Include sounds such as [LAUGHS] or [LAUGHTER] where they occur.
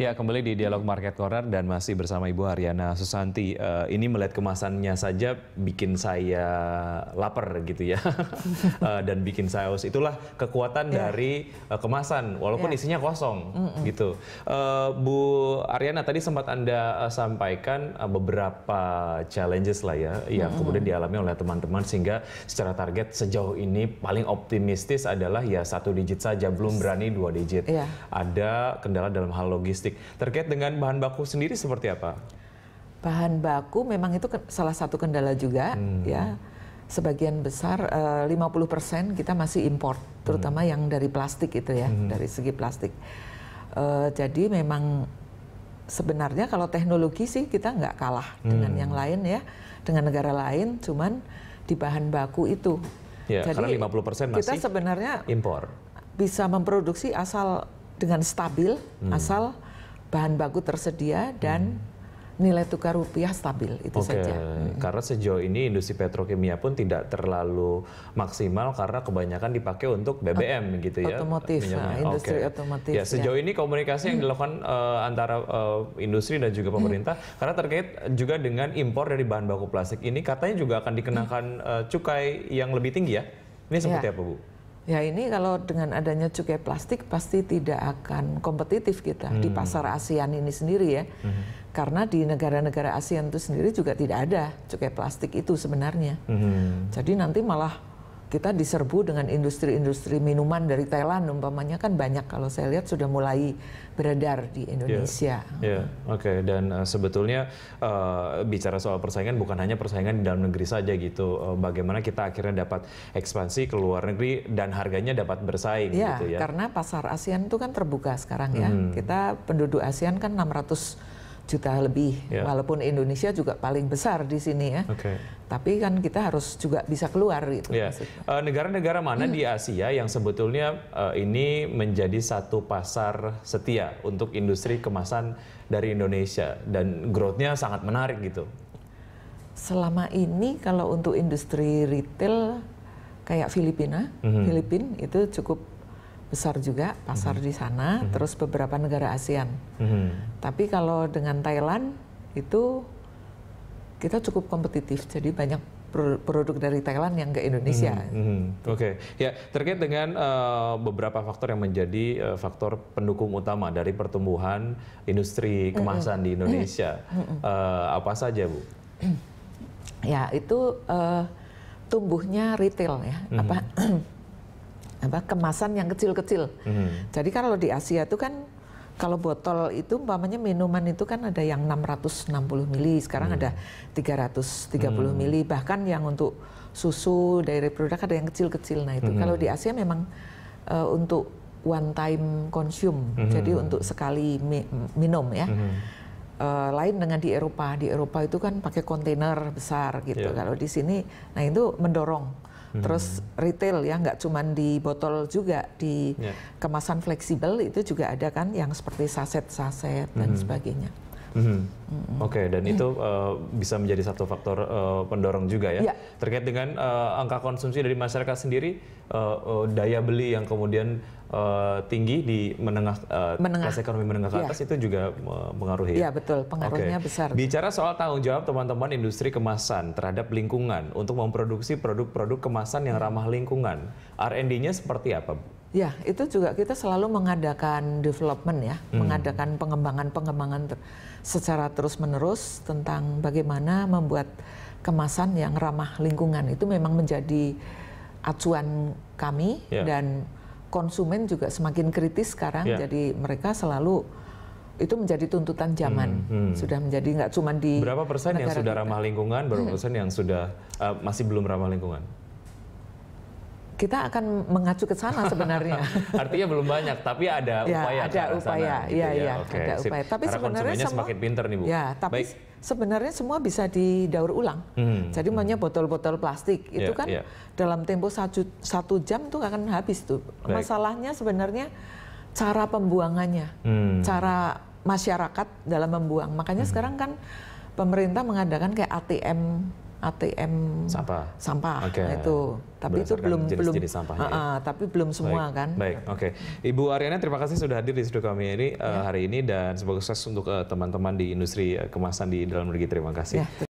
Ya, kembali di Dialog Market Corner dan masih bersama Ibu Haryana Susanti. Uh, ini melihat kemasannya saja bikin saya lapar gitu ya. uh, [LAUGHS] dan bikin saya saus itulah kekuatan yeah. dari uh, kemasan walaupun yeah. isinya kosong mm -mm. gitu. Uh, Bu Ariana tadi sempat Anda uh, sampaikan uh, beberapa challenges lah ya yang mm yang kemudian dialami oleh teman-teman sehingga secara target sejauh ini paling optimistis adalah ya satu digit saja belum berani dua digit. Yeah. Ada kendala dalam hal logistik fisik. Terkait dengan bahan baku sendiri seperti apa? Bahan baku memang itu salah satu kendala juga hmm. ya. Sebagian besar eh, uh, 50% kita masih import, hmm. terutama hmm. yang dari plastik itu ya, hmm. dari segi plastik. Eh, jadi memang sebenarnya kalau teknologi sih kita nggak kalah hmm. dengan yang lain ya, dengan negara lain, cuman di bahan baku itu. Ya, Jadi karena 50% masih kita sebenarnya impor. Bisa memproduksi asal dengan stabil, hmm. asal bahan baku tersedia dan hmm. nilai tukar rupiah stabil itu okay. saja. Hmm. Karena sejauh ini industri petrokimia pun tidak terlalu maksimal karena kebanyakan dipakai untuk BBM o gitu ya. Otomotif, nah, industri okay. otomotif. Ya sejauh ya. ini komunikasi yang hmm. dilakukan uh, antara uh, industri dan juga hmm. pemerintah karena terkait juga dengan impor dari bahan baku plastik ini katanya juga akan dikenakan uh, cukai yang lebih tinggi ya. Ini ya. seperti ya. apa Bu? Ya ini kalau dengan adanya cukai plastik pasti tidak akan kompetitif kita hmm. di pasar ASEAN ini sendiri ya. Hmm. Karena di negara-negara ASEAN itu sendiri juga tidak ada cukai plastik itu sebenarnya. Hmm. Jadi nanti malah kita diserbu dengan industri-industri minuman dari Thailand umpamanya kan banyak kalau saya lihat sudah mulai beredar di iya. Indonesia. Ya, yeah. yeah. oke. Okay. Dan uh, sebetulnya uh, bicara soal persaingan bukan hanya persaingan di dalam negeri saja gitu. Uh, bagaimana kita akhirnya dapat ekspansi ke luar negeri dan harganya dapat bersaing yeah, gitu ya. Karena pasar ASEAN itu kan terbuka sekarang ya. Hmm. Kita penduduk ASEAN kan 600 juta lebih. Yeah. Walaupun Indonesia juga paling besar di sini ya. Okay. Tapi kan kita harus juga bisa keluar gitu. Yeah. Ya. Uh, negara-negara mana hmm. di Asia yang sebetulnya uh, ini menjadi satu pasar setia untuk industri kemasan dari Indonesia dan growth-nya sangat menarik gitu? Selama ini kalau untuk industri retail kayak Filipina, mm -hmm. Filipin itu cukup besar juga pasar mm -hmm. di sana, mm -hmm. terus beberapa negara ASEAN. Mm -hmm. Tapi kalau dengan Thailand itu kita cukup kompetitif, jadi banyak produk dari Thailand yang ke Indonesia. Mm -hmm. Oke, okay. ya terkait dengan uh, beberapa faktor yang menjadi uh, faktor pendukung utama dari pertumbuhan industri mhm. kemasan -hmm. di Indonesia, -hmm. uh, apa saja bu? Ya itu uh, tumbuhnya retail ya, -hmm. apa mhm apa kemasan yang kecil-kecil. Hmm. Jadi kalau di Asia itu kan kalau botol itu umpamanya minuman itu kan ada yang 660 mili, sekarang hmm. ada 330 hmm. mili, bahkan yang untuk susu dari produk ada yang kecil-kecil. Nah, itu hmm. kalau di Asia memang uh, untuk one time consume. Hmm. Jadi untuk sekali mi minum ya. Hmm. Uh, lain dengan di Eropa. Di Eropa itu kan pakai kontainer besar gitu. Yeah. Kalau di sini nah itu mendorong Terus hmm. retail ya nggak cuma di botol juga di yeah. kemasan fleksibel itu juga ada kan yang seperti saset-saset dan hmm. sebagainya. Mm Hmm. Oke, okay, dan itu uh, bisa menjadi satu faktor uh, pendorong juga ya. ya. Terkait dengan uh, angka konsumsi dari masyarakat sendiri, uh, uh, daya beli yang kemudian uh, tinggi di menengah, uh, menengah kelas ekonomi menengah ke ya. atas ya. itu juga mempengaruhi. Iya ya betul, pengaruhnya okay. besar. Bicara soal tanggung jawab teman-teman industri kemasan terhadap lingkungan untuk memproduksi produk-produk kemasan yang ramah lingkungan, R&D-nya seperti apa, Bu? Ya, itu juga kita selalu mengadakan development ya, hmm. mengadakan pengembangan-pengembangan ter secara terus-menerus tentang bagaimana membuat kemasan yang ramah lingkungan. Itu memang menjadi acuan kami yeah. dan konsumen juga semakin kritis sekarang. Yeah. Jadi mereka selalu itu menjadi tuntutan zaman hmm, hmm. sudah menjadi nggak cuma di berapa persen yang sudah ramah lingkungan berapa hmm. persen yang sudah uh, masih belum ramah lingkungan kita akan mengacu ke sana sebenarnya. [LAUGHS] Artinya belum banyak, tapi ada ya, upaya ada ke upaya, sana. gitu ya, ya. ya okay. ada upaya. Tapi Karena sebenarnya semua semakin pinter nih bu. Ya, tapi Baik. sebenarnya semua bisa didaur ulang. Hmm, Jadi makanya hmm. botol-botol plastik itu ya, kan ya. dalam tempo satu, satu jam tuh akan habis tuh. Baik. Masalahnya sebenarnya cara pembuangannya, hmm. cara masyarakat dalam membuang. Makanya hmm. sekarang kan pemerintah mengadakan kayak ATM ATM sampah, sampah okay. itu. Tapi itu belum jenis belum jenis sampahnya, uh, uh, tapi belum semua Baik. kan. Baik, oke. Okay. Ibu Ariana terima kasih sudah hadir di studio kami ini uh, hari ini dan semoga sukses untuk eh, teman-teman uh, di industri uh, kemasan di dalam negeri. Terima kasih. Ya.